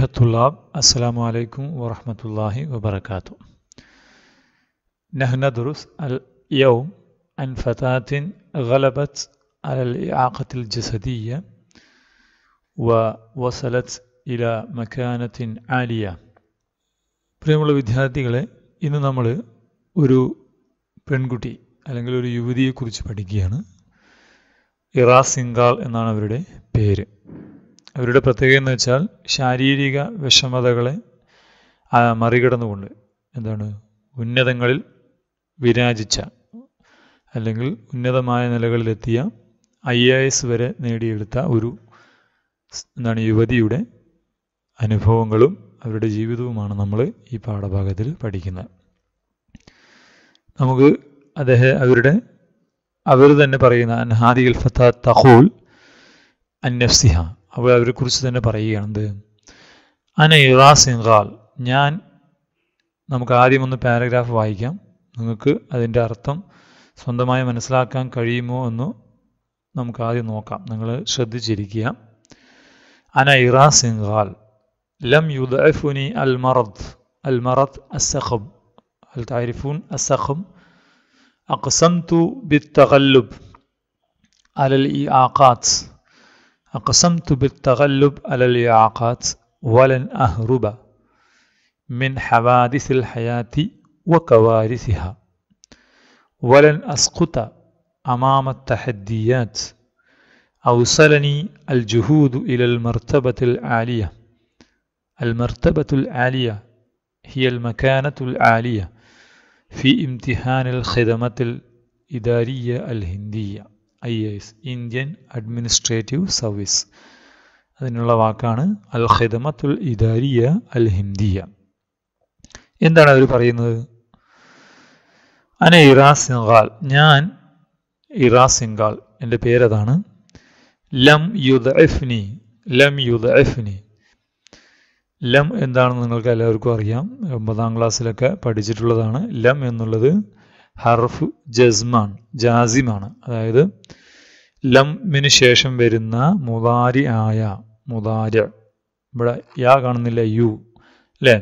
അയ്യുഹത്തുല്ലാബ് അസ്സാമു അലൈക്കും വറഹമത്തല്ലാഹി വബർക്കാത്തു നഹ്നദുറുസ് അൽ യൗം അൻ ഫതാത്തിൻ അൽ ആഖത്തിൽ ജസദീയ വ വസലത്ത് ഇല مكانة ആലിയ പ്രിയമുള്ള വിദ്യാർത്ഥികളെ ഇന്ന് നമ്മൾ ഒരു പെൺകുട്ടി അല്ലെങ്കിൽ ഒരു യുവതിയെക്കുറിച്ച് പഠിക്കുകയാണ് ഇറാ സിംഗാൾ എന്നാണ് അവരുടെ പേര് അവരുടെ പ്രത്യേകത എന്ന് വെച്ചാൽ ശാരീരിക വിഷമതകളെ മറികടന്നുകൊണ്ട് എന്താണ് ഉന്നതങ്ങളിൽ വിരാജിച്ച അല്ലെങ്കിൽ ഉന്നതമായ നിലകളിലെത്തിയ ഐ എ എസ് വരെ നേടിയെടുത്ത ഒരു എന്താണ് യുവതിയുടെ അനുഭവങ്ങളും അവരുടെ ജീവിതവുമാണ് നമ്മൾ ഈ പാഠഭാഗത്തിൽ പഠിക്കുന്നത് നമുക്ക് അദ്ദേഹം അവരുടെ അവർ തന്നെ പറയുന്ന അൻഹാദിൽ ഫത്ത തഹൂൽ അന്നഫ്സിഹ അവരെ അവരെക്കുറിച്ച് തന്നെ പറയുകയാണെന്ത് അന ഇറാ സിംഗാൽ ഞാൻ നമുക്ക് ആദ്യം ഒന്ന് പാരഗ്രാഫ് വായിക്കാം നിങ്ങൾക്ക് അതിൻ്റെ അർത്ഥം സ്വന്തമായി മനസ്സിലാക്കാൻ കഴിയുമോ എന്ന് നമുക്ക് ആദ്യം നോക്കാം നിങ്ങൾ ശ്രദ്ധിച്ചിരിക്കുക അന ഇറാ സിംഗാൽ ലം യുദ്ഫുനി അൽ മറദ് അൽ മറദ് അസഖബ് അൽ താരിഫൂൻ അസഖബ് ബി തകല്ലുബ് അലൽ ഇ ആഖാത്ത് أقسمت بالتغلب على الإعاقات ولن أهرب من حوادث الحياة وكوارثها ولن أسقط أمام التحديات أوصلني الجهود إلى المرتبة العالية المرتبة العالية هي المكانة العالية في امتحان الخدمة الإدارية الهندية I S Indian administrative service അതിനുള്ള വാക്കാണ് അൽ ഹിദമത്തുൽ ഇദാരിയ അൽ ഹിന്ദിയ എന്താണ് അവർ പറയുന്നത് അന ഇറാ സിംഗാൽ ഞാൻ ഇറാ സിംഗാൽ എൻ്റെ പേരതാണ് ലം എഫ്നി ലം എഫ്നി ലം എന്താണെന്ന് നിങ്ങൾക്ക് എല്ലാവർക്കും അറിയാം ഒമ്പതാം ക്ലാസ്സിലൊക്കെ പഠിച്ചിട്ടുള്ളതാണ് ലം എന്നുള്ളത് ഹർഫ് ജസ്മാണ് ജാസിമാണ് അതായത് ലംമിന് ശേഷം വരുന്ന മുതാരി ആയ മുതാര ഇവിടെ യാ കാണുന്നില്ല യു അല്ലേ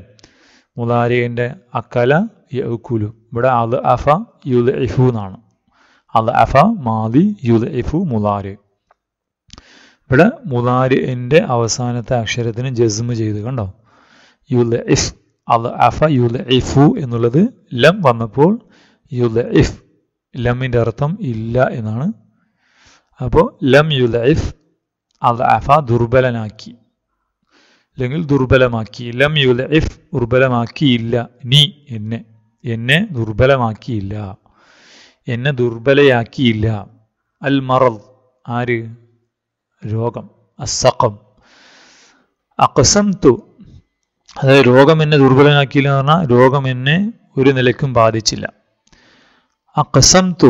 മുതാരിൻ്റെ അക്കല യുക്കുലു ഇവിടെ അത് അഫ യു ഇഫു എന്നാണ് അത് അഫ മാതി യു ഇഫു മുതാര് ഇവിടെ മുതാരിൻ്റെ അവസാനത്തെ അക്ഷരത്തിന് ജസ്മ് ചെയ്ത് കണ്ടോ യു ഇഫ് അത് അഫ യു ഇഫു എന്നുള്ളത് ലം വന്നപ്പോൾ ലൈഫ് ലമ്മിൻ്റെ അർത്ഥം ഇല്ല എന്നാണ് അപ്പോൾ ലം അത് അഫ ദുർബലനാക്കി അല്ലെങ്കിൽ ദുർബലമാക്കി ലം ലൈഫ് ദുർബലമാക്കിയില്ല നീ എന്നെ എന്നെ ദുർബലമാക്കിയില്ല എന്നെ ദുർബലയാക്കിയില്ല അൽ മറദ് ആര് രോഗം അസഖം അക്കസം തു അതായത് രോഗം എന്നെ ദുർബലനാക്കിയില്ല എന്ന് പറഞ്ഞാൽ രോഗം എന്നെ ഒരു നിലക്കും ബാധിച്ചില്ല അക്സം തു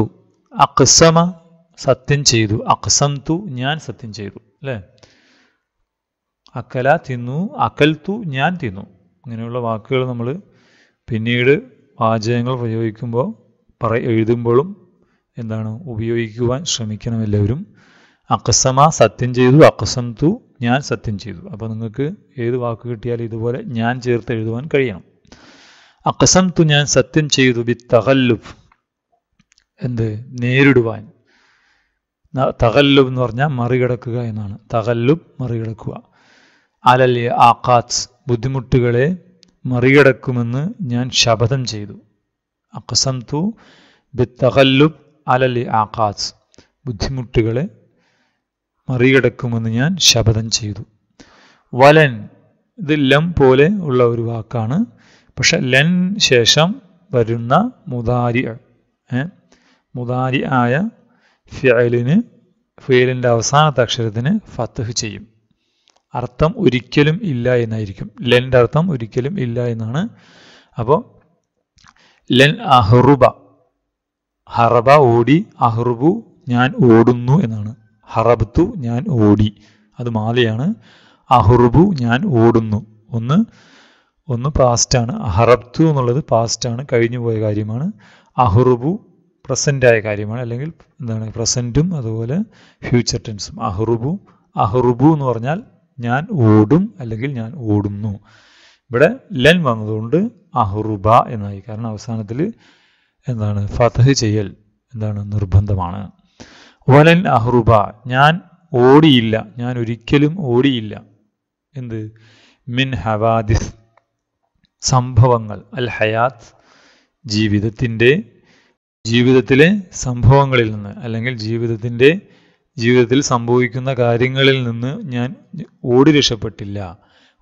അക്സമ സത്യം ചെയ്തു അക്സം തു ഞാൻ സത്യം ചെയ്തു അല്ലേ അക്കല തിന്നു അക്കൽ തു ഞാൻ തിന്നു ഇങ്ങനെയുള്ള വാക്കുകൾ നമ്മൾ പിന്നീട് വാചകങ്ങൾ പ്രയോഗിക്കുമ്പോൾ പറ എഴുതുമ്പോഴും എന്താണ് ഉപയോഗിക്കുവാൻ ശ്രമിക്കണം എല്ലാവരും അക്സമ സത്യം ചെയ്തു അക്കസം തു ഞാൻ സത്യം ചെയ്തു അപ്പോൾ നിങ്ങൾക്ക് ഏത് വാക്ക് കിട്ടിയാലും ഇതുപോലെ ഞാൻ ചേർത്ത് എഴുതുവാൻ കഴിയണം അക്കസം തു ഞാൻ സത്യം ചെയ്തു ബി തഹല്ലുഫ് എന്ത് നേരിടുവാൻ തകല്ലും എന്ന് പറഞ്ഞാൽ മറികടക്കുക എന്നാണ് തകല്ലും മറികടക്കുക അലല്യ ആക്കാത്സ് ബുദ്ധിമുട്ടുകളെ മറികടക്കുമെന്ന് ഞാൻ ശപഥം ചെയ്തു അക്കസം തു ബിത്തകല്ലുബ് അലൽ ബുദ്ധിമുട്ടുകളെ മറികടക്കുമെന്ന് ഞാൻ ശപഥം ചെയ്തു വലൻ ഇത് ലം പോലെ ഉള്ള ഒരു വാക്കാണ് പക്ഷെ ലൻ ശേഷം വരുന്ന മുതാരി ഏഹ് മുതാരി ആയ ഫിയലിന് ഫിയലിൻ്റെ അവസാനത്തെ അക്ഷരത്തിന് ഫത്തഹ് ചെയ്യും അർത്ഥം ഒരിക്കലും ഇല്ല എന്നായിരിക്കും ലെൻ്റെ അർത്ഥം ഒരിക്കലും ഇല്ല എന്നാണ് അപ്പോൾ ലെൻ അഹ്റുബ ഹറബ ഓടി അഹ്റുബു ഞാൻ ഓടുന്നു എന്നാണ് ഹറബത്തു ഞാൻ ഓടി അത് മാലയാണ് അഹ്റുബു ഞാൻ ഓടുന്നു ഒന്ന് ഒന്ന് പാസ്റ്റാണ് അഹറബ്തു എന്നുള്ളത് പാസ്റ്റാണ് കഴിഞ്ഞു പോയ കാര്യമാണ് അഹ്റുബു പ്രസൻ്റായ കാര്യമാണ് അല്ലെങ്കിൽ എന്താണ് പ്രസൻറ്റും അതുപോലെ ഫ്യൂച്ചർ ടെൻസും അഹ്റുബു അഹ്റുബു എന്ന് പറഞ്ഞാൽ ഞാൻ ഓടും അല്ലെങ്കിൽ ഞാൻ ഓടുന്നു ഇവിടെ ലൻ വന്നതുകൊണ്ട് അഹ്റുബ എന്നായി കാരണം അവസാനത്തിൽ എന്താണ് ഫതഹ് ചെയ്യൽ എന്താണ് നിർബന്ധമാണ് വലൻ അഹ്റുബ ഞാൻ ഓടിയില്ല ഞാൻ ഒരിക്കലും ഓടിയില്ല എന്ത് മിൻ ഹവാദിസ് സംഭവങ്ങൾ അൽ ഹയാത്ത് ജീവിതത്തിൻ്റെ ജീവിതത്തിലെ സംഭവങ്ങളിൽ നിന്ന് അല്ലെങ്കിൽ ജീവിതത്തിൻ്റെ ജീവിതത്തിൽ സംഭവിക്കുന്ന കാര്യങ്ങളിൽ നിന്ന് ഞാൻ ഓടി രക്ഷപ്പെട്ടില്ല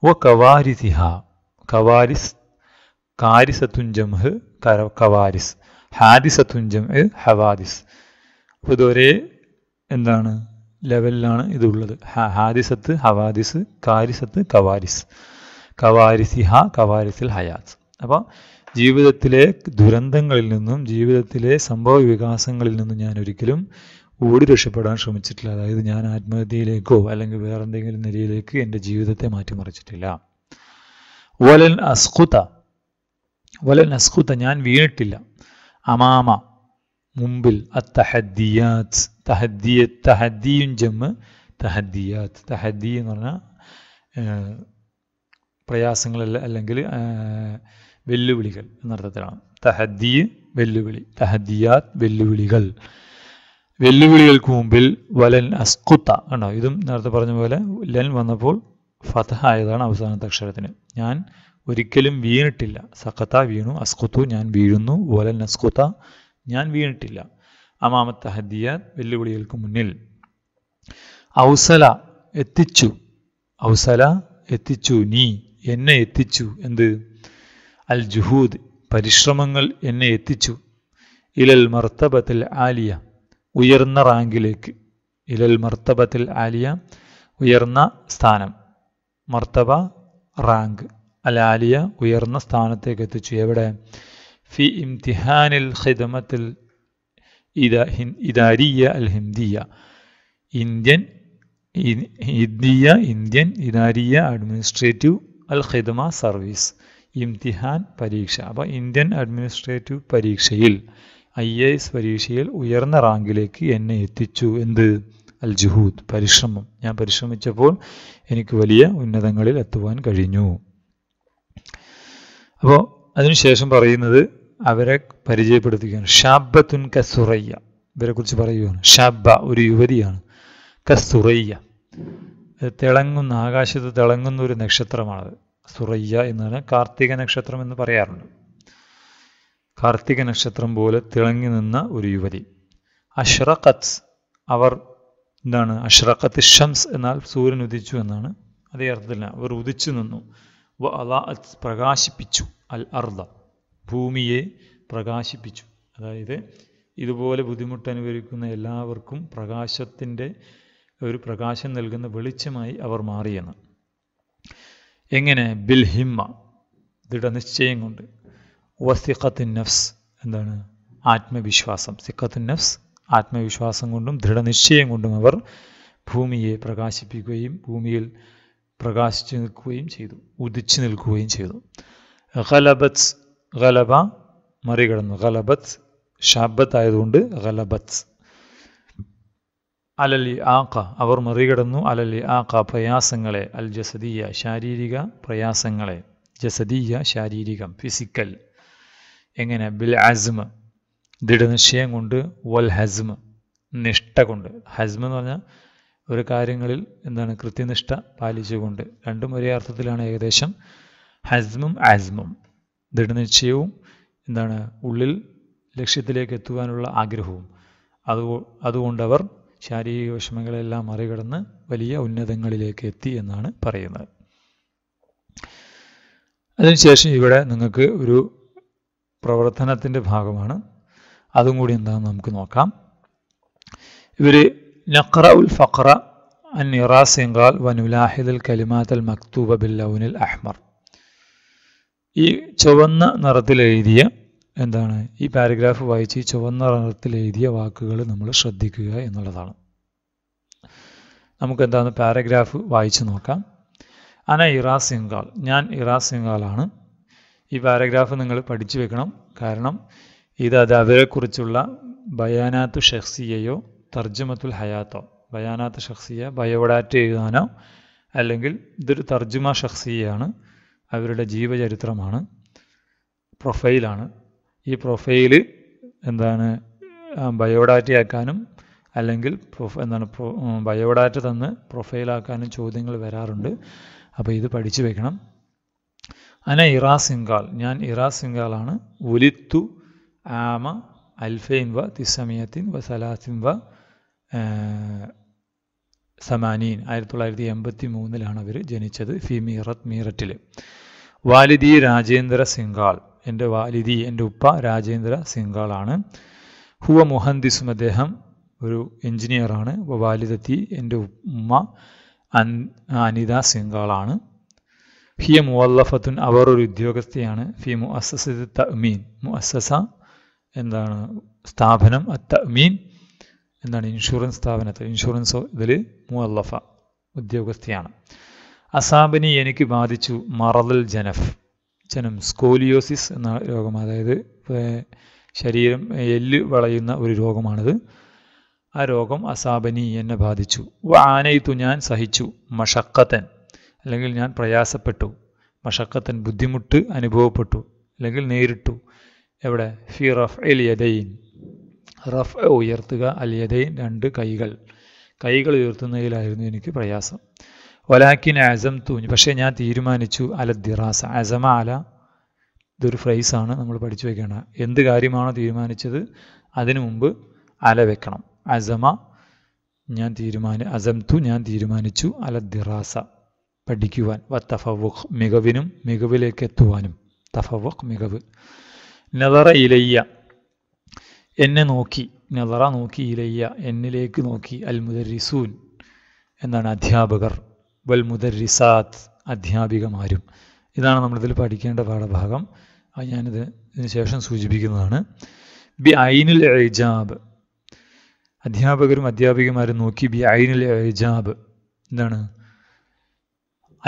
ഓ കവാരിസിഹ കവാരിസ് കാരിസത്തുഞ്ചം ഹ് കവാരിസ് ഹാരിസത്തുഞ്ചം ഹ് ഹവാദിസ് അപ്പോൾ എന്താണ് ലെവലിലാണ് ഇതുള്ളത് ഹാരിസത്ത് ഹവാദിസ് കാരിസത്ത് കവാരിസ് കവാരിസിഹ കവാരിസിൽ ഹയാത്ത് അപ്പോൾ ജീവിതത്തിലെ ദുരന്തങ്ങളിൽ നിന്നും ജീവിതത്തിലെ സംഭവ വികാസങ്ങളിൽ നിന്നും ഞാൻ ഒരിക്കലും ഓടി രക്ഷപ്പെടാൻ ശ്രമിച്ചിട്ടില്ല അതായത് ഞാൻ ആത്മഹത്യയിലേക്കോ അല്ലെങ്കിൽ വേറെ എന്തെങ്കിലും നിലയിലേക്ക് എൻ്റെ ജീവിതത്തെ മാറ്റിമറിച്ചിട്ടില്ല വലൻ അസ്കുത വലൻ അസ്കുത ഞാൻ വീണിട്ടില്ല അമാമ മുമ്പിൽ തഹദ്ദിയും ജമ്മ് തഹദ്ദിയാത്ത് തഹദ്ദി എന്ന് പറഞ്ഞാൽ പ്രയാസങ്ങളല്ല അല്ലെങ്കിൽ വെല്ലുവിളികൾ എന്നർത്ഥത്തിലാണ് തഹദ്ദി വെല്ലുവിളി തഹദ്ദിയാത് വെല്ലുവിളികൾ വെല്ലുവിളികൾക്ക് മുമ്പിൽ വലൻ അസ്കുത്ത കണ്ടോ ഇതും നേരത്തെ പറഞ്ഞ പോലെ ലൻ വന്നപ്പോൾ ഫതഹ ആയതാണ് അവസാനത്തെ അക്ഷരത്തിന് ഞാൻ ഒരിക്കലും വീണിട്ടില്ല സഖത്ത വീണു അസ്കുത്തു ഞാൻ വീഴുന്നു വലൻ അസ്കുത്ത ഞാൻ വീണിട്ടില്ല അമാമത്ത് ഹദിയാത്ത് വെല്ലുവിളികൾക്ക് മുന്നിൽ ഔസല എത്തിച്ചു ഔസല എത്തിച്ചു നീ എന്നെ എത്തിച്ചു എന്ത് അൽ ജുഹൂദ് പരിശ്രമങ്ങൾ എന്നെ എത്തിച്ചു ഇലൽ മർത്തബത്തിൽ ആലിയ ഉയർന്ന റാങ്കിലേക്ക് ഇലൽ മർത്തബത്തിൽ ആലിയ ഉയർന്ന സ്ഥാനം മർത്തബ റാങ്ക് അൽ ആലിയ ഉയർന്ന സ്ഥാനത്തേക്ക് എത്തിച്ചു എവിടെ ഫി ഇംതിഹാനിൽ ഖിദമത്തിൽ ഇദ ഇദാരിയ അൽ ഹിന്ദിയ ഇന്ത്യൻ ഇന്ത്യ ഇന്ത്യൻ ഇദാരിയ അഡ്മിനിസ്ട്രേറ്റീവ് അൽ ഖിദമ സർവീസ് ഇംതിഹാൻ പരീക്ഷ അപ്പോൾ ഇന്ത്യൻ അഡ്മിനിസ്ട്രേറ്റീവ് പരീക്ഷയിൽ ഐ എ എസ് പരീക്ഷയിൽ ഉയർന്ന റാങ്കിലേക്ക് എന്നെ എത്തിച്ചു എന്ത് അൽ ജുഹൂദ് പരിശ്രമം ഞാൻ പരിശ്രമിച്ചപ്പോൾ എനിക്ക് വലിയ ഉന്നതങ്ങളിൽ എത്തുവാൻ കഴിഞ്ഞു അപ്പോൾ അതിനുശേഷം പറയുന്നത് അവരെ പരിചയപ്പെടുത്തുകയാണ് ഷാബത്തുൻ കസുറയ്യ കുറിച്ച് പറയുകയാണ് ഷാബ ഒരു യുവതിയാണ് കസുറയ്യ തിളങ്ങുന്ന ആകാശത്ത് തിളങ്ങുന്ന ഒരു നക്ഷത്രമാണത് സുറയ്യ എന്നാണ് കാർത്തിക നക്ഷത്രം എന്ന് പറയാറുണ്ട് കാർത്തിക നക്ഷത്രം പോലെ തിളങ്ങി നിന്ന ഒരു യുവതി അഷ്റഖത്ത് അവർ എന്താണ് അഷ്റഖത്ത് ഷംസ് എന്നാൽ സൂര്യൻ ഉദിച്ചു എന്നാണ് അതേ അർത്ഥത്തിൽ അവർ ഉദിച്ചു നിന്നു വ പ്രകാശിപ്പിച്ചു അൽ അർദ ഭൂമിയെ പ്രകാശിപ്പിച്ചു അതായത് ഇതുപോലെ ബുദ്ധിമുട്ട് അനുഭവിക്കുന്ന എല്ലാവർക്കും പ്രകാശത്തിൻ്റെ ഒരു പ്രകാശം നൽകുന്ന വെളിച്ചമായി അവർ മാറിയെന്ന് എങ്ങനെ ബിൽ ഹിമ്മ ദൃഢ നിശ്ചയം കൊണ്ട് വസിഖത്തിൻ നഫ്സ് എന്താണ് ആത്മവിശ്വാസം സിഖത്തിൻ നഫ്സ് ആത്മവിശ്വാസം കൊണ്ടും ദൃഢനിശ്ചയം കൊണ്ടും അവർ ഭൂമിയെ പ്രകാശിപ്പിക്കുകയും ഭൂമിയിൽ പ്രകാശിച്ചു നിൽക്കുകയും ചെയ്തു ഉദിച്ചു നിൽക്കുകയും ചെയ്തു ഖലബത്ത് ഗലബ മറികടന്നു ഖലബത്ത് ഷാബത്ത് ആയതുകൊണ്ട് ഖലബത്ത് അലലി ആക്ക അവർ മറികടന്നു അലലി ആക്ക പ്രയാസങ്ങളെ അൽ ജസദീയ ശാരീരിക പ്രയാസങ്ങളെ ജസദീയ ശാരീരികം ഫിസിക്കൽ എങ്ങനെ ബിൽ അസ്മ ദൃഢനിശ്ചയം കൊണ്ട് വൽ ഹസ്മ നിഷ്ഠ കൊണ്ട് ഹസ്മ എന്ന് പറഞ്ഞാൽ ഒരു കാര്യങ്ങളിൽ എന്താണ് കൃത്യനിഷ്ഠ പാലിച്ചുകൊണ്ട് രണ്ടും ഒരേ അർത്ഥത്തിലാണ് ഏകദേശം ഹസ്മും ആസ്മും ദൃഢനിശ്ചയവും എന്താണ് ഉള്ളിൽ ലക്ഷ്യത്തിലേക്ക് എത്തുവാനുള്ള ആഗ്രഹവും അതുകൊണ്ടവർ ശാരീരിക വിഷമങ്ങളെല്ലാം മറികടന്ന് വലിയ ഉന്നതങ്ങളിലേക്ക് എത്തി എന്നാണ് പറയുന്നത് അതിനുശേഷം ഇവിടെ നിങ്ങൾക്ക് ഒരു പ്രവർത്തനത്തിൻ്റെ ഭാഗമാണ് അതും കൂടി എന്താണെന്ന് നമുക്ക് നോക്കാം ഇവർ നഖറ ഉൽ ഫഖറ അൻ വൻ വനുലാഹിദൽ കലിമാത്തൽ മക്തൂബ ബിൽ ലൗനിൽ അഹ്മർ ഈ ചുവന്ന നിറത്തിൽ എഴുതിയ എന്താണ് ഈ പാരഗ്രാഫ് വായിച്ച് ഈ ചുവന്ന നിറത്തിൽ എഴുതിയ വാക്കുകൾ നമ്മൾ ശ്രദ്ധിക്കുക എന്നുള്ളതാണ് നമുക്ക് എന്താണ് പാരഗ്രാഫ് വായിച്ച് നോക്കാം അന ഇറാ സിംഗാൾ ഞാൻ ഇറാ സിംഗാളാണ് ഈ പാരഗ്രാഫ് നിങ്ങൾ പഠിച്ചു വെക്കണം കാരണം ഇത് അത് അവരെക്കുറിച്ചുള്ള ബയാനാത്തു ഷെഹ്സിയയോ തർജ്ജമത്തുൽ ഹയാത്തോ ബയാനാത്ത് ഷെഹ്സിയ ബയോഡാറ്റ എഴുതാനോ അല്ലെങ്കിൽ ഇതൊരു തർജ്ജുമ ഷഖ്സിയാണ് അവരുടെ ജീവചരിത്രമാണ് പ്രൊഫൈലാണ് ഈ പ്രൊഫൈല് എന്താണ് ബയോഡാറ്റ ആക്കാനും അല്ലെങ്കിൽ പ്രൊഫ എന്താണ് ബയോഡാറ്റ തന്ന് പ്രൊഫൈലാക്കാനും ചോദ്യങ്ങൾ വരാറുണ്ട് അപ്പോൾ ഇത് പഠിച്ചു വെക്കണം അന ഇറാ സിംഗാൽ ഞാൻ ഇറാ സിംഗാളാണ് ഉലിത്തു ആമ അൽഫൈൻ വ തിസമയത്തിൻ വ സലാസിൻ വ സമാനീൻ ആയിരത്തി തൊള്ളായിരത്തി എൺപത്തി മൂന്നിലാണ് അവർ ജനിച്ചത് ഫി മീറത്ത് മീററ്റിൽ വാലിദി രാജേന്ദ്ര സിംഗാൾ എൻ്റെ വാലിദി എൻ്റെ ഉപ്പ രാജേന്ദ്ര സിംഗാളാണ് ഹുവ മുഹന്ദിസും അദ്ദേഹം ഒരു എൻജിനീയറാണ് വാലിദത്തി എൻ്റെ ഉമ്മ അൻ അനിത സിംഗാളാണ് ഹിയ മുവല്ലഫത്തുൻ അവർ ഒരു ഉദ്യോഗസ്ഥയാണ് ഫി മുഅസസ തഅമീൻ അസസ എന്താണ് സ്ഥാപനം മീൻ എന്താണ് ഇൻഷുറൻസ് സ്ഥാപനത്തിൽ ഇൻഷുറൻസ് ഇതിൽ മുഅല്ലഫ ഉദ്യോഗസ്ഥയാണ് അസാബിനി എനിക്ക് ബാധിച്ചു മറദൽ ജനഫ് ചനം സ്കോലിയോസിസ് എന്ന രോഗം അതായത് ശരീരം എല്ല് വളയുന്ന ഒരു രോഗമാണിത് ആ രോഗം അസാബനി എന്നെ ബാധിച്ചു ആനയിത്തു ഞാൻ സഹിച്ചു മഷക്കത്തൻ അല്ലെങ്കിൽ ഞാൻ പ്രയാസപ്പെട്ടു മഷക്കത്തൻ ബുദ്ധിമുട്ട് അനുഭവപ്പെട്ടു അല്ലെങ്കിൽ നേരിട്ടു എവിടെ ഫി റഫ് എൽ യദൈൻ റഫ് ഉയർത്തുക അൽ യദൈൻ രണ്ട് കൈകൾ കൈകൾ ഉയർത്തുന്നതിലായിരുന്നു എനിക്ക് പ്രയാസം ഒലാക്കിൻ ആസം തൂഞ്ഞു പക്ഷേ ഞാൻ തീരുമാനിച്ചു അല ദിറാസ ആസമ അല ഇതൊരു ഫ്രൈസാണ് നമ്മൾ പഠിച്ചു വെക്കേണ്ടത് എന്ത് കാര്യമാണോ തീരുമാനിച്ചത് അതിനു മുമ്പ് അല വെക്കണം അസമ ഞാൻ തീരുമാനി അസംതു ഞാൻ തീരുമാനിച്ചു അല ദിറാസ പഠിക്കുവാൻ വ തഫവുഖ് മികവിനും മികവിലേക്ക് എത്തുവാനും തഫവുഖ് മികവ് നദറ ഇലയ്യ എന്നെ നോക്കി നദറ നോക്കി ഇലയ്യ എന്നിലേക്ക് നോക്കി അൽ മുദരിസൂൻ എന്നാണ് അധ്യാപകർ വൽ റിസാദ് അധ്യാപികമാരും ഇതാണ് നമ്മളിതിൽ പഠിക്കേണ്ട പാഠഭാഗം അത് ഞാനിത് ഇതിനു ശേഷം സൂചിപ്പിക്കുന്നതാണ് ബി ഐനിൽ ഐജാബ് അധ്യാപകരും അധ്യാപികമാരും നോക്കി ബി ഐനിൽ ഐജാബ് എന്താണ്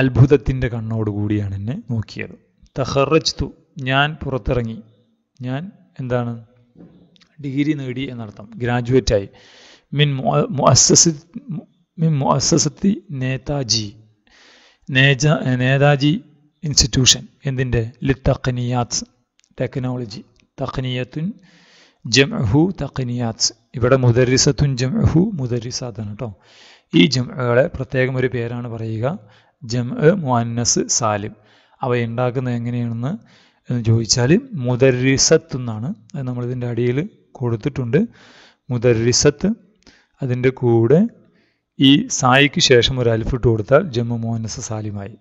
അത്ഭുതത്തിൻ്റെ കണ്ണോടുകൂടിയാണ് എന്നെ നോക്കിയത് തഹറജ്തു ഞാൻ പുറത്തിറങ്ങി ഞാൻ എന്താണ് ഡിഗ്രി നേടി എന്നർത്ഥം ഗ്രാജുവേറ്റായി മിൻ മിൻ മുഅസസത്തി നേതാജി നേജ നേതാജി ഇൻസ്റ്റിറ്റ്യൂഷൻ എന്തിൻ്റെ ലിത്തഖനിയാത്ത് ടെക്നോളജി തഖനിയത്തുൻ ജംഹു തഖനിയാത്ത് ഇവിടെ മുദരിസത്തുൻ ജംഹു ആണ് കേട്ടോ ഈ ജംകളെ പ്രത്യേകം ഒരു പേരാണ് പറയുക ജം മുഅന്നസ് സാലിം അവ ഉണ്ടാക്കുന്നത് എങ്ങനെയാണെന്ന് എന്ന് ചോദിച്ചാൽ മുദരിസത്ത് എന്നാണ് അത് നമ്മളിതിൻ്റെ അടിയിൽ കൊടുത്തിട്ടുണ്ട് മുദരിസത്ത് അതിൻ്റെ കൂടെ ഈ സായിക്ക് ശേഷം ഒരു അൽഫിട്ട് കൊടുത്താൽ ജമ്മു മോഹനസ് സാലിമായി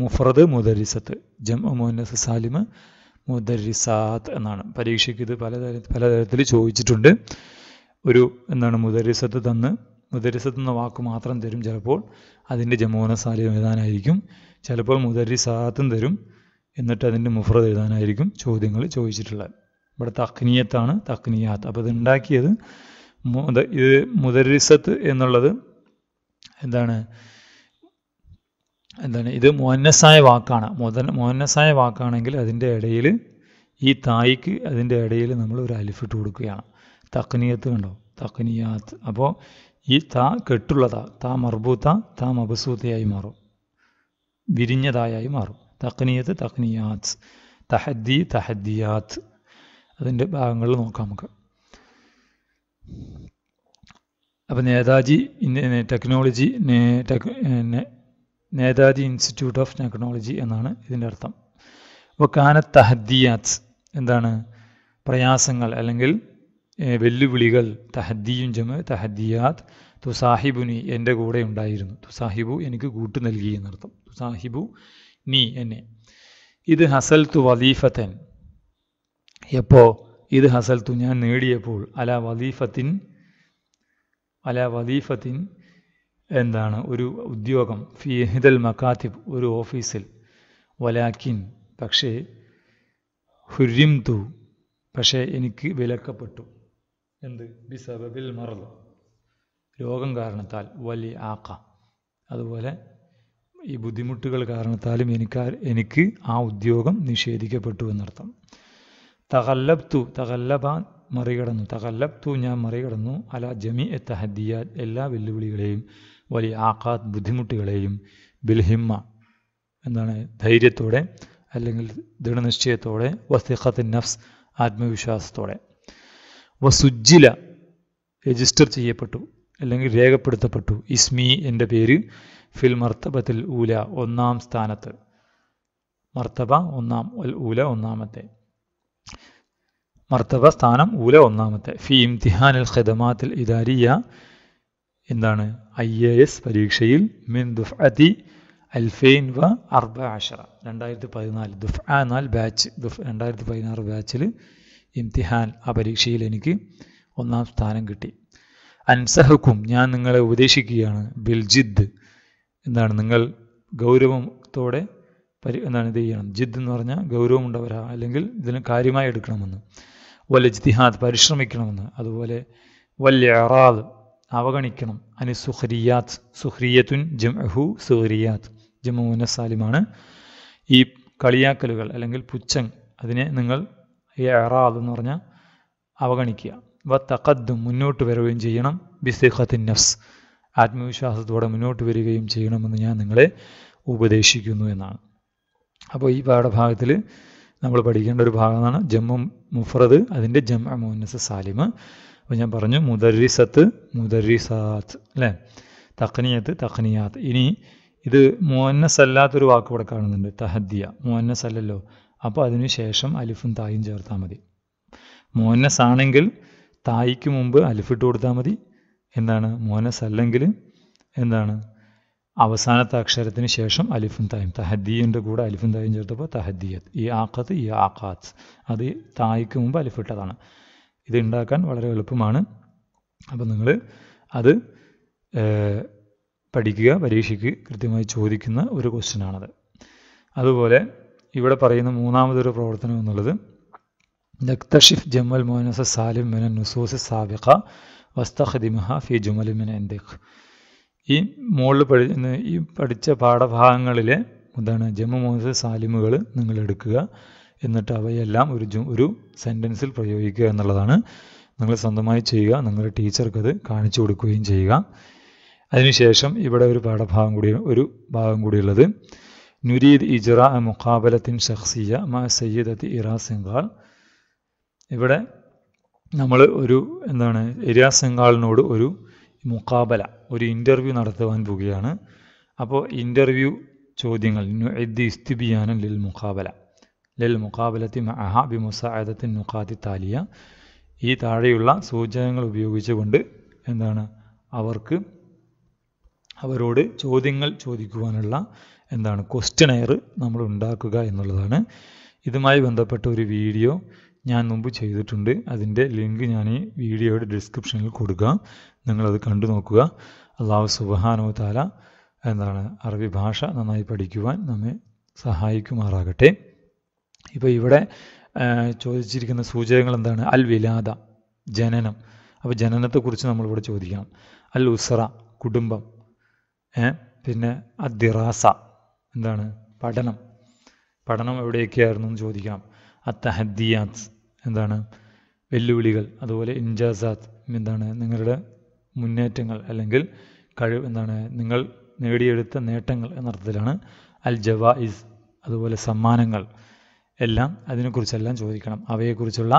മുഫ്രദ് മുദരിസത്ത് ജമ്മു മോഹനസ് സാലിമ് മുദരിസാത്ത് എന്നാണ് പരീക്ഷയ്ക്ക് ഇത് പലതര പലതരത്തിൽ ചോദിച്ചിട്ടുണ്ട് ഒരു എന്താണ് മുദരിസത്ത് തന്ന് മുദരിസത്ത് എന്ന വാക്ക് മാത്രം തരും ചിലപ്പോൾ അതിൻ്റെ ജമോന സാലിം എഴുതാനായിരിക്കും ചിലപ്പോൾ മുദരിസാത്തും തരും എന്നിട്ട് അതിൻ്റെ മുഫ്രദ് എഴുതാനായിരിക്കും ചോദ്യങ്ങൾ ചോദിച്ചിട്ടുള്ളത് ഇവിടെ തക്നിയത്താണ് തക്നിയാത്ത് അപ്പോൾ ഇത് ഉണ്ടാക്കിയത് മുത ഇത് മുദരിസത്ത് എന്നുള്ളത് എന്താണ് എന്താണ് ഇത് മോന്നസായ വാക്കാണ് മുതൽ മോന്നസായ വാക്കാണെങ്കിൽ അതിൻ്റെ ഇടയിൽ ഈ തായിക്ക് അതിൻ്റെ ഇടയിൽ നമ്മൾ ഒരു അലിഫിട്ട് കൊടുക്കുകയാണ് തക്നിയത്ത് കണ്ടോ തക്നിയാത്ത് അപ്പോൾ ഈ താ കെട്ടുള്ളതാ താ മർബൂത്ത താ മബസൂത്തയായി മാറും വിരിഞ്ഞതായി മാറും തക്നിയത്ത് തക്നിയാത്ത് തഹദ്ദി തഹദ്ദിയാത്ത് അതിൻ്റെ ഭാഗങ്ങൾ നോക്കാം നമുക്ക് അപ്പോൾ Netaji technology Netaji institute of technology എന്നാണ് ഇതിൻ്റെ അർത്ഥം അപ്പോൾ കാന തഹദ്ദിയാത്ത് എന്താണ് പ്രയാസങ്ങൾ അല്ലെങ്കിൽ വെല്ലുവിളികൾ തഹദ്ദിയും ജമ തഹദ്ദിയാത്ത് നീ എൻ്റെ കൂടെ ഉണ്ടായിരുന്നു തുസാഹിബു എനിക്ക് കൂട്ടു നൽകി എന്നർത്ഥം തുസാഹിബു നീ എന്നെ ഇത് ഹസൽ തു വലീഫത്തൻ എപ്പോൾ ഇത് ഹസൽത്തു ഞാൻ നേടിയപ്പോൾ അല വദീഫത്തിൻ അല വദീഫത്തിൻ എന്താണ് ഒരു ഉദ്യോഗം ഫി ഹിദൽ മക്കാത്തിബ് ഒരു ഓഫീസിൽ വലാക്കിൻ പക്ഷേ ഹുര്യം തു പക്ഷേ എനിക്ക് വിലക്കപ്പെട്ടു എന്ത് ബിസബബിൽ മറന്നു രോഗം കാരണത്താൽ വലിയ ആക്ക അതുപോലെ ഈ ബുദ്ധിമുട്ടുകൾ കാരണത്താലും എനിക്ക് എനിക്ക് ആ ഉദ്യോഗം നിഷേധിക്കപ്പെട്ടു എന്നർത്ഥം തകല്ലബ്തു തകല്ലബാൻ മറികടന്നു തകല്ലബ്തു ഞാൻ മറികടന്നു അല ജമി എ തഹദിയാൽ എല്ലാ വെല്ലുവിളികളെയും വലിയ ആക്കാത്ത് ബുദ്ധിമുട്ടുകളെയും ബിൽഹിമ്മ എന്താണ് ധൈര്യത്തോടെ അല്ലെങ്കിൽ ദൃഢനിശ്ചയത്തോടെ വസിഖത്തിൻ നഫ്സ് ആത്മവിശ്വാസത്തോടെ വസുജ്ജില രജിസ്റ്റർ ചെയ്യപ്പെട്ടു അല്ലെങ്കിൽ രേഖപ്പെടുത്തപ്പെട്ടു ഇസ്മി എൻ്റെ പേര് ഫിൽ മർത്തബത്തിൽ ഊല ഒന്നാം സ്ഥാനത്ത് മർത്തബ ഒന്നാം ഊല ഒന്നാമത്തെ മർത്തബ സ്ഥാനം ഊല ഒന്നാമത്തെ ഫി ഇംതിഹാനിൽ ഖിദമാത്തിൽ ഇദാരിയ എന്താണ് ഐ എ എസ് പരീക്ഷയിൽ മിൻ ദുഫ്അതി അൽഫൈൻ വ അർബ ആഷറ രണ്ടായിരത്തി പതിനാല് ദുഫ് എന്നാൽ ബാച്ച് ദുഫ് രണ്ടായിരത്തി പതിനാറ് ബാച്ചിൽ ഇംതിഹാൻ ആ പരീക്ഷയിൽ എനിക്ക് ഒന്നാം സ്ഥാനം കിട്ടി അൻസഹക്കും ഞാൻ നിങ്ങളെ ഉപദേശിക്കുകയാണ് ബിൽജിദ് എന്താണ് നിങ്ങൾ ഗൗരവത്തോടെ പരി എന്താണ് ഇത് ചെയ്യണം ജിദ് എന്ന് പറഞ്ഞാൽ ഗൗരവമുണ്ടവരാ അല്ലെങ്കിൽ ഇതിന് കാര്യമായി എടുക്കണമെന്ന് വല്ല ജിതിഹാദ് പരിശ്രമിക്കണമെന്ന് അതുപോലെ അറാദ് അവഗണിക്കണം അനു സുഹരിയാത്ത് സുഹ്രിയത്തുൻ ജംഹു സുഹരിയാത്ത് ജമ്മു സാലിമാണ് ഈ കളിയാക്കലുകൾ അല്ലെങ്കിൽ പുച്ഛൻ അതിനെ നിങ്ങൾ അറാദ് എന്ന് പറഞ്ഞാൽ അവഗണിക്കുക വ തഖദ്ദും മുന്നോട്ട് വരികയും ചെയ്യണം ബിസിഹത്തിൻ നഫ്സ് ആത്മവിശ്വാസത്തോടെ മുന്നോട്ട് വരികയും ചെയ്യണമെന്ന് ഞാൻ നിങ്ങളെ ഉപദേശിക്കുന്നു എന്നാണ് അപ്പോൾ ഈ പാഠഭാഗത്തിൽ നമ്മൾ പഠിക്കേണ്ട ഒരു ഭാഗമാണ് ജമ്മു മുഫ്രദ് അതിൻ്റെ ജമ മുന്നസ് സാലിമ് അപ്പോൾ ഞാൻ പറഞ്ഞു മുദരിസത്ത് മുദരിസാത്ത് അല്ലേ തഖ്നിയത്ത് തഖ്നിയാത്ത് ഇനി ഇത് മുഅന്നസ് അല്ലാത്തൊരു വാക്ക് ഇവിടെ കാണുന്നുണ്ട് തഹദ്ദിയ മുഅന്നസ് അല്ലല്ലോ അപ്പോൾ അതിനു ശേഷം അലിഫും തായും ചേർത്താൽ മതി മുഅന്നസ് ആണെങ്കിൽ തായിക്ക് മുമ്പ് അലിഫിട്ട് കൊടുത്താൽ മതി എന്താണ് മോനസ് അല്ലെങ്കിൽ എന്താണ് അവസാനത്തെ അക്ഷരത്തിന് ശേഷം അലിഫും തായും തഹദ്ദീൻ്റെ കൂടെ അലിഫും തായും ചേർത്തപ്പോൾ തഹദ്ദീയത്ത് ഈ ആഖത്ത് ഈ ആഖാത്ത് അത് തായ്ക്ക് മുമ്പ് അലിഫിട്ടതാണ് ഇത് ഉണ്ടാക്കാൻ വളരെ എളുപ്പമാണ് അപ്പം നിങ്ങൾ അത് പഠിക്കുക പരീക്ഷയ്ക്ക് കൃത്യമായി ചോദിക്കുന്ന ഒരു ക്വസ്റ്റ്യനാണത് അതുപോലെ ഇവിടെ പറയുന്ന മൂന്നാമതൊരു പ്രവർത്തനം എന്നുള്ളത് നക്തഷിഫ് ജമ്മൽ മോനസ സാലിം മിനൻ നുസൂസ് സാബിഖ വസ്തഖദിമഹ ഫി ജുമലിമിൻ എന്തിഖ് ഈ മുകളിൽ പഠി ഈ പഠിച്ച പാഠഭാഗങ്ങളിലെ എന്താണ് ജമ്മു മോസ് സാലിമുകൾ നിങ്ങൾ എടുക്കുക എന്നിട്ട് അവയെല്ലാം ഒരു ഒരു സെൻറ്റൻസിൽ പ്രയോഗിക്കുക എന്നുള്ളതാണ് നിങ്ങൾ സ്വന്തമായി ചെയ്യുക നിങ്ങളുടെ ടീച്ചർക്കത് കാണിച്ചു കൊടുക്കുകയും ചെയ്യുക അതിനുശേഷം ഇവിടെ ഒരു പാഠഭാഗം കൂടി ഒരു ഭാഗം കൂടിയുള്ളത് നുരീദ് ഇജറ മുഖാബലത്തിൻ ഷഖ്സിയ മാ സയ്യിദത്തി ഇറാ സിംഗാൾ ഇവിടെ നമ്മൾ ഒരു എന്താണ് ഇരാ സിംഗാളിനോട് ഒരു മുഖാബല ഒരു ഇൻ്റർവ്യൂ നടത്തുവാൻ പോവുകയാണ് അപ്പോൾ ഇൻ്റർവ്യൂ ചോദ്യങ്ങൾ നുഇദ്ദി ലിൽ മുഖാബല ലിൽ മുഖാബലത്തി അഹാബി മുസാദത്തിൻ നുഖാതി താലിയ ഈ താഴെയുള്ള സൂചനകൾ ഉപയോഗിച്ചുകൊണ്ട് എന്താണ് അവർക്ക് അവരോട് ചോദ്യങ്ങൾ ചോദിക്കുവാനുള്ള എന്താണ് ക്വസ്റ്റ്യനെയർ നമ്മൾ ഉണ്ടാക്കുക എന്നുള്ളതാണ് ഇതുമായി ബന്ധപ്പെട്ട ഒരു വീഡിയോ ഞാൻ മുമ്പ് ചെയ്തിട്ടുണ്ട് അതിൻ്റെ ലിങ്ക് ഞാൻ ഈ വീഡിയോയുടെ ഡിസ്ക്രിപ്ഷനിൽ കൊടുക്കുക നിങ്ങളത് കണ്ടു നോക്കുക അള്ളാഹു സുബഹാനോ താല എന്താണ് അറബി ഭാഷ നന്നായി പഠിക്കുവാൻ നമ്മെ സഹായിക്കുമാറാകട്ടെ ഇപ്പോൾ ഇവിടെ ചോദിച്ചിരിക്കുന്ന സൂചകങ്ങൾ എന്താണ് അൽ വിലാദ ജനനം അപ്പോൾ ജനനത്തെക്കുറിച്ച് നമ്മളിവിടെ ചോദിക്കണം അൽ ഉസറ കുടുംബം പിന്നെ അദ്ദിറാസ എന്താണ് പഠനം പഠനം എവിടെയൊക്കെയായിരുന്നു എന്ന് ചോദിക്കാം അത്തഹദ്ദിയാസ് എന്താണ് വെല്ലുവിളികൾ അതുപോലെ ഇൻജാസാത്ത് എന്താണ് നിങ്ങളുടെ മുന്നേറ്റങ്ങൾ അല്ലെങ്കിൽ കഴിവ് എന്താണ് നിങ്ങൾ നേടിയെടുത്ത നേട്ടങ്ങൾ എന്നർത്ഥത്തിലാണ് അൽ ജവായിസ് അതുപോലെ സമ്മാനങ്ങൾ എല്ലാം അതിനെക്കുറിച്ചെല്ലാം ചോദിക്കണം അവയെക്കുറിച്ചുള്ള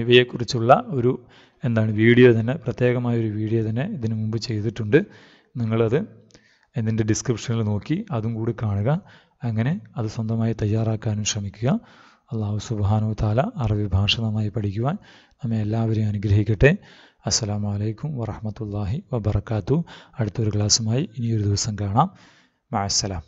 ഇവയെക്കുറിച്ചുള്ള ഒരു എന്താണ് വീഡിയോ തന്നെ പ്രത്യേകമായ ഒരു വീഡിയോ തന്നെ ഇതിന് മുമ്പ് ചെയ്തിട്ടുണ്ട് നിങ്ങളത് ഇതിൻ്റെ ഡിസ്ക്രിപ്ഷനിൽ നോക്കി അതും കൂടി കാണുക അങ്ങനെ അത് സ്വന്തമായി തയ്യാറാക്കാനും ശ്രമിക്കുക അള്ളാഹു സുബാനു താല അറബി ഭാഷ നന്നായി പഠിക്കുവാൻ നമ്മെ എല്ലാവരെയും അനുഗ്രഹിക്കട്ടെ അസ്സാം വലൈക്കും വറഹമത്തല്ലാഹി വബർക്കാത്തു അടുത്തൊരു ക്ലാസ്സുമായി ഇനിയൊരു ദിവസം കാണാം മാസലാം